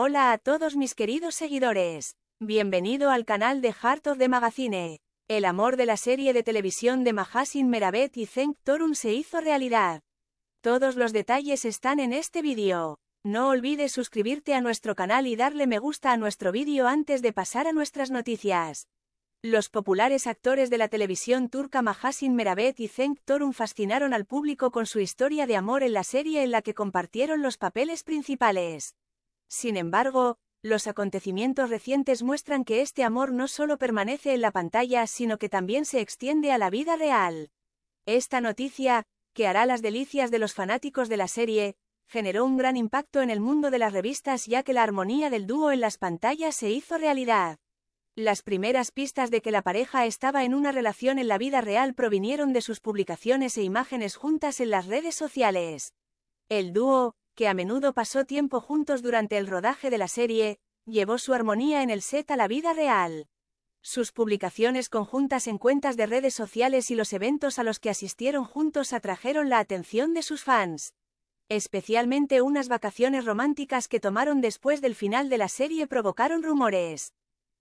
Hola a todos mis queridos seguidores. Bienvenido al canal de Heart of the Magazine. El amor de la serie de televisión de Mahasin Meravet y Cenk Torun se hizo realidad. Todos los detalles están en este vídeo. No olvides suscribirte a nuestro canal y darle me gusta a nuestro vídeo antes de pasar a nuestras noticias. Los populares actores de la televisión turca Mahasin Meravet y Cenk Torun fascinaron al público con su historia de amor en la serie en la que compartieron los papeles principales. Sin embargo, los acontecimientos recientes muestran que este amor no solo permanece en la pantalla, sino que también se extiende a la vida real. Esta noticia, que hará las delicias de los fanáticos de la serie, generó un gran impacto en el mundo de las revistas ya que la armonía del dúo en las pantallas se hizo realidad. Las primeras pistas de que la pareja estaba en una relación en la vida real provinieron de sus publicaciones e imágenes juntas en las redes sociales. El dúo, que a menudo pasó tiempo juntos durante el rodaje de la serie, llevó su armonía en el set a la vida real. Sus publicaciones conjuntas en cuentas de redes sociales y los eventos a los que asistieron juntos atrajeron la atención de sus fans. Especialmente unas vacaciones románticas que tomaron después del final de la serie provocaron rumores.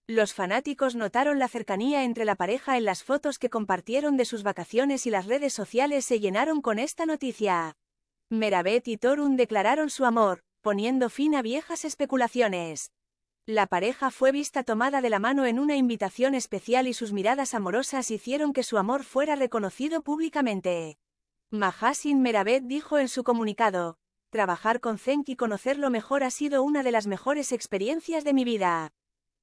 Los fanáticos notaron la cercanía entre la pareja en las fotos que compartieron de sus vacaciones y las redes sociales se llenaron con esta noticia. Meravet y Torun declararon su amor, poniendo fin a viejas especulaciones. La pareja fue vista tomada de la mano en una invitación especial y sus miradas amorosas hicieron que su amor fuera reconocido públicamente. Mahasin Meravet dijo en su comunicado, Trabajar con Zenk y conocerlo mejor ha sido una de las mejores experiencias de mi vida.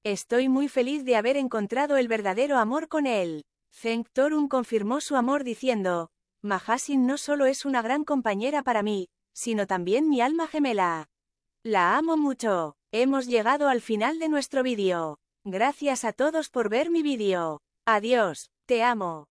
Estoy muy feliz de haber encontrado el verdadero amor con él. Zenk Torun confirmó su amor diciendo, Mahasin no solo es una gran compañera para mí, sino también mi alma gemela. La amo mucho. Hemos llegado al final de nuestro vídeo. Gracias a todos por ver mi vídeo. Adiós, te amo.